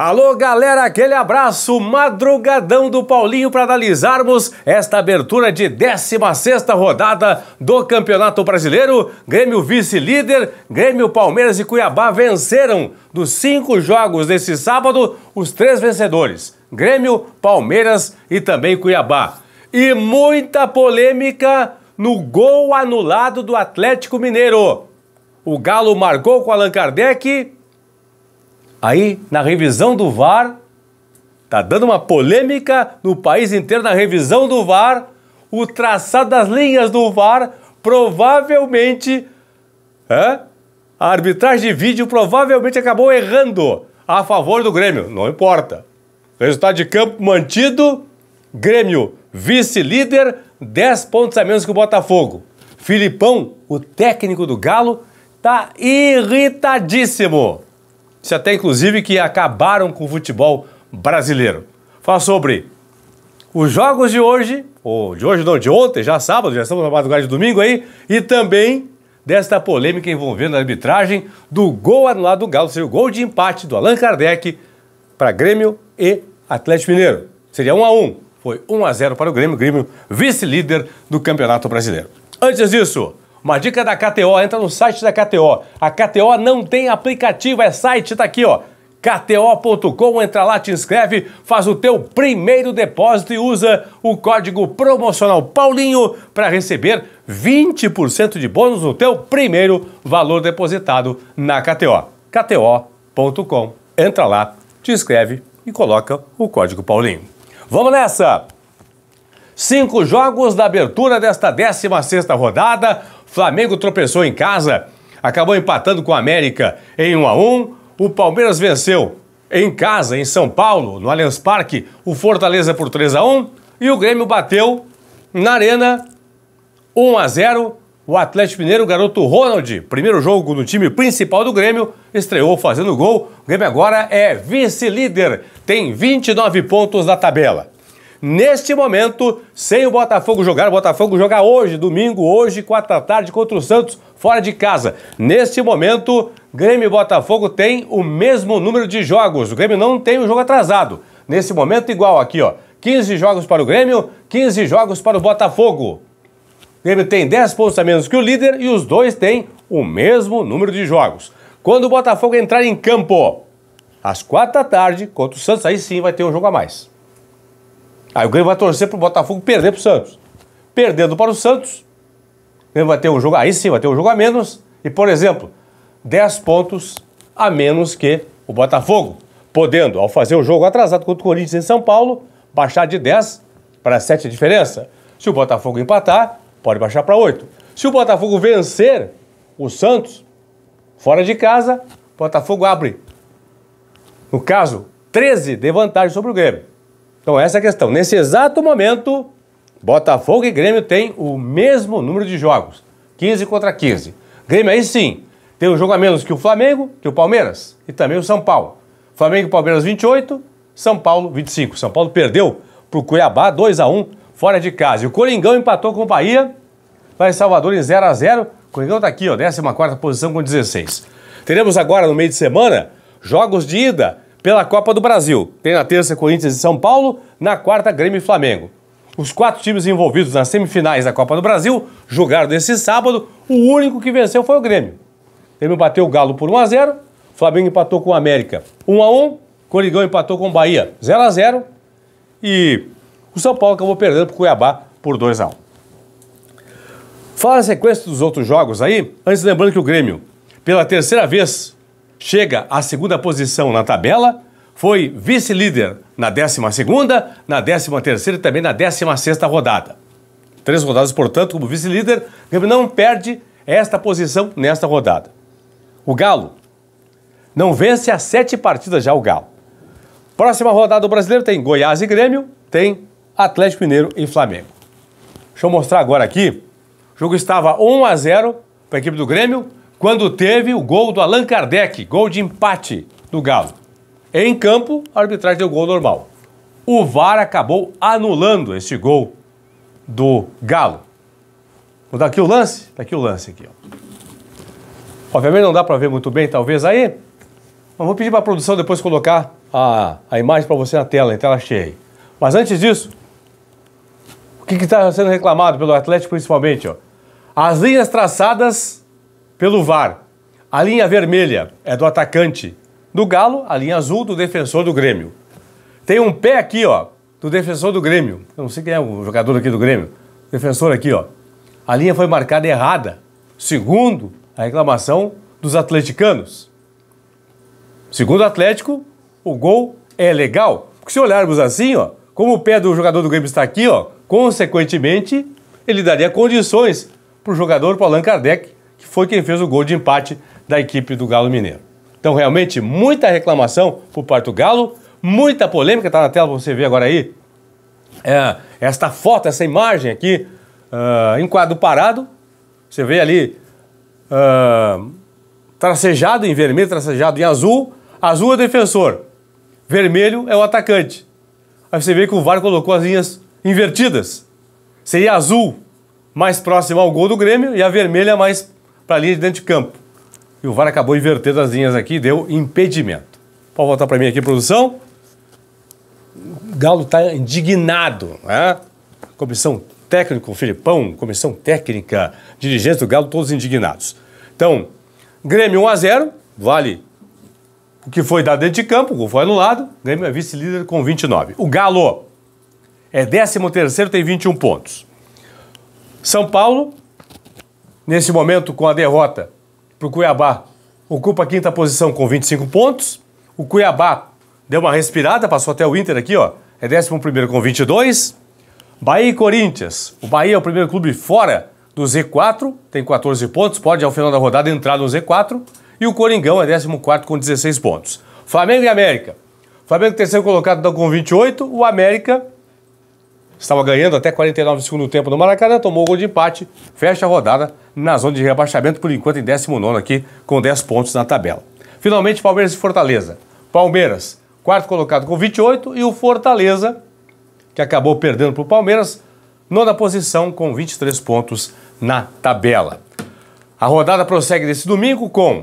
Alô, galera, aquele abraço madrugadão do Paulinho para analisarmos esta abertura de 16 rodada do Campeonato Brasileiro. Grêmio vice-líder, Grêmio, Palmeiras e Cuiabá venceram dos cinco jogos desse sábado os três vencedores: Grêmio, Palmeiras e também Cuiabá. E muita polêmica no gol anulado do Atlético Mineiro. O Galo marcou com Allan Kardec Aí, na revisão do VAR, tá dando uma polêmica no país inteiro na revisão do VAR, o traçado das linhas do VAR provavelmente é? a arbitragem de vídeo provavelmente acabou errando a favor do Grêmio, não importa. Resultado de campo mantido, Grêmio vice-líder, 10 pontos a menos que o Botafogo. Filipão, o técnico do Galo, tá irritadíssimo se até inclusive que acabaram com o futebol brasileiro. Fala sobre os jogos de hoje, ou de hoje não, de ontem, já sábado, já estamos na madrugada de domingo aí, e também desta polêmica envolvendo a arbitragem do gol anulado do Galo, seria o gol de empate do Allan Kardec para Grêmio e Atlético Mineiro. Seria 1 a 1 Foi 1 a 0 para o Grêmio, Grêmio vice-líder do Campeonato Brasileiro. Antes disso, uma dica da KTO, entra no site da KTO. A KTO não tem aplicativo, é site, tá aqui, ó. KTO.com, entra lá, te inscreve, faz o teu primeiro depósito e usa o código promocional Paulinho para receber 20% de bônus no teu primeiro valor depositado na KTO. KTO.com, entra lá, te inscreve e coloca o código Paulinho. Vamos nessa! Cinco jogos da abertura desta 16 sexta rodada. Flamengo tropeçou em casa, acabou empatando com o América em 1 a 1. O Palmeiras venceu em casa, em São Paulo, no Allianz Parque, o Fortaleza por 3 a 1 e o Grêmio bateu na Arena 1 a 0. O Atlético Mineiro, o garoto Ronald, primeiro jogo no time principal do Grêmio, estreou fazendo gol. O Grêmio agora é vice-líder, tem 29 pontos na tabela neste momento, sem o Botafogo jogar. O Botafogo jogar hoje, domingo, hoje, quatro da tarde, contra o Santos, fora de casa. Neste momento, Grêmio e Botafogo têm o mesmo número de jogos. O Grêmio não tem o jogo atrasado. Nesse momento, igual aqui, ó. 15 jogos para o Grêmio, 15 jogos para o Botafogo. O Grêmio tem 10 pontos a menos que o líder e os dois têm o mesmo número de jogos. Quando o Botafogo entrar em campo às quatro da tarde contra o Santos, aí sim vai ter um jogo a mais. Aí o Grêmio vai torcer para o Botafogo perder para o Santos. Perdendo para o Santos, o Grêmio vai ter um jogo, aí sim vai ter um jogo a menos. E, por exemplo, 10 pontos a menos que o Botafogo. Podendo, ao fazer o jogo atrasado contra o Corinthians em São Paulo, baixar de 10 para 7 a diferença. Se o Botafogo empatar, pode baixar para 8. Se o Botafogo vencer o Santos, fora de casa, o Botafogo abre, no caso, 13 de vantagem sobre o Grêmio. Então essa é a questão. Nesse exato momento, Botafogo e Grêmio têm o mesmo número de jogos, 15 contra 15. Grêmio aí sim, tem um jogo a menos que o Flamengo, que o Palmeiras e também o São Paulo. Flamengo e Palmeiras 28, São Paulo 25. São Paulo perdeu para o Cuiabá 2 a 1 fora de casa. E o Coringão empatou com o Bahia, vai em Salvador em 0 a 0. O Coringão está aqui, ó, 14 posição com 16. Teremos agora no meio de semana jogos de ida pela Copa do Brasil. Tem na terça Corinthians e São Paulo, na quarta Grêmio e Flamengo. Os quatro times envolvidos nas semifinais da Copa do Brasil jogaram nesse sábado, o único que venceu foi o Grêmio. O Grêmio bateu o Galo por 1 a 0, Flamengo empatou com o América 1 a 1, Coringão empatou com o Bahia 0 a 0 e o São Paulo acabou perdendo para o Cuiabá por 2 a 1. Fala a sequência dos outros jogos aí, antes lembrando que o Grêmio, pela terceira vez chega à segunda posição na tabela, foi vice-líder na 12, na 13 e também na 16 rodada. Três rodadas, portanto, como vice-líder, Grêmio não perde esta posição nesta rodada. O Galo não vence as sete partidas já o Galo. Próxima rodada do brasileiro tem Goiás e Grêmio, tem Atlético Mineiro e Flamengo. Deixa eu mostrar agora aqui. O jogo estava 1 a 0 para a equipe do Grêmio, quando teve o gol do Allan Kardec, gol de empate do Galo. Em campo, a arbitragem deu gol normal. O VAR acabou anulando este gol do Galo. Vou dar aqui o lance? Tá aqui o lance aqui, ó. Obviamente não dá para ver muito bem, talvez aí, mas vou pedir para a produção depois colocar a, a imagem para você na tela, em tela cheia. Mas antes disso, o que está sendo reclamado pelo Atlético principalmente? Ó? As linhas traçadas pelo VAR. A linha vermelha é do atacante. Do Galo, a linha azul do defensor do Grêmio. Tem um pé aqui, ó, do defensor do Grêmio. Eu não sei quem é o jogador aqui do Grêmio. Defensor aqui, ó. A linha foi marcada errada. Segundo a reclamação dos atleticanos. Segundo o Atlético, o gol é legal. Porque se olharmos assim, ó, como o pé do jogador do Grêmio está aqui, ó, consequentemente, ele daria condições para o jogador Allan Kardec foi quem fez o gol de empate da equipe do Galo Mineiro. Então, realmente, muita reclamação por parte do Galo, muita polêmica, está na tela para você ver agora aí. É, esta foto, essa imagem aqui, uh, em quadro parado, você vê ali uh, tracejado em vermelho, tracejado em azul. Azul é o defensor, vermelho é o atacante. Aí você vê que o VAR colocou as linhas invertidas. Seria azul mais próximo ao gol do Grêmio e a vermelha mais para a linha de dentro de campo. E o VAR acabou invertendo as linhas aqui deu impedimento. Pode voltar para mim aqui, produção. O Galo está indignado. Né? Comissão técnica, o Filipão, comissão técnica, dirigentes do Galo, todos indignados. Então, Grêmio 1x0, vale o que foi dado dentro de campo, o gol foi anulado, Grêmio é vice-líder com 29. O Galo é 13º, tem 21 pontos. São Paulo nesse momento com a derrota para o Cuiabá, ocupa a quinta posição com 25 pontos. O Cuiabá deu uma respirada, passou até o Inter aqui, ó. É 11 com 22. Bahia e Corinthians. O Bahia é o primeiro clube fora do Z4, tem 14 pontos, pode ao final da rodada entrar no Z4. E o Coringão é 14 com 16 pontos. Flamengo e América. Flamengo terceiro colocado então, com 28, o América estava ganhando até 49 segundo tempo no Maracanã, tomou o gol de empate, fecha a rodada na zona de rebaixamento, por enquanto em 19 aqui, com 10 pontos na tabela. Finalmente, Palmeiras e Fortaleza. Palmeiras, quarto colocado com 28, e o Fortaleza, que acabou perdendo para o Palmeiras, nona posição com 23 pontos na tabela. A rodada prossegue nesse domingo com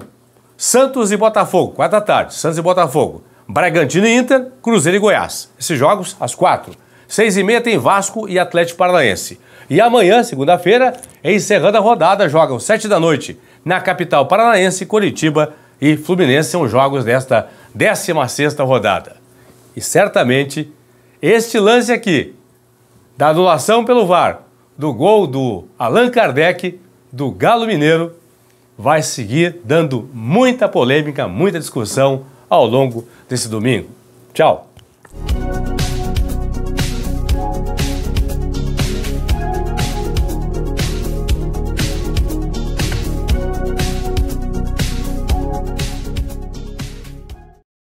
Santos e Botafogo, quarta tarde, Santos e Botafogo, Bragantino e Inter, Cruzeiro e Goiás. Esses jogos, às quatro. Seis e meia tem Vasco e Atlético Paranaense. E amanhã, segunda-feira, encerrando a rodada, jogam sete da noite na capital paranaense, Curitiba e Fluminense são jogos desta 16 sexta rodada. E certamente este lance aqui, da anulação pelo VAR, do gol do Allan Kardec, do Galo Mineiro, vai seguir dando muita polêmica, muita discussão ao longo desse domingo. Tchau!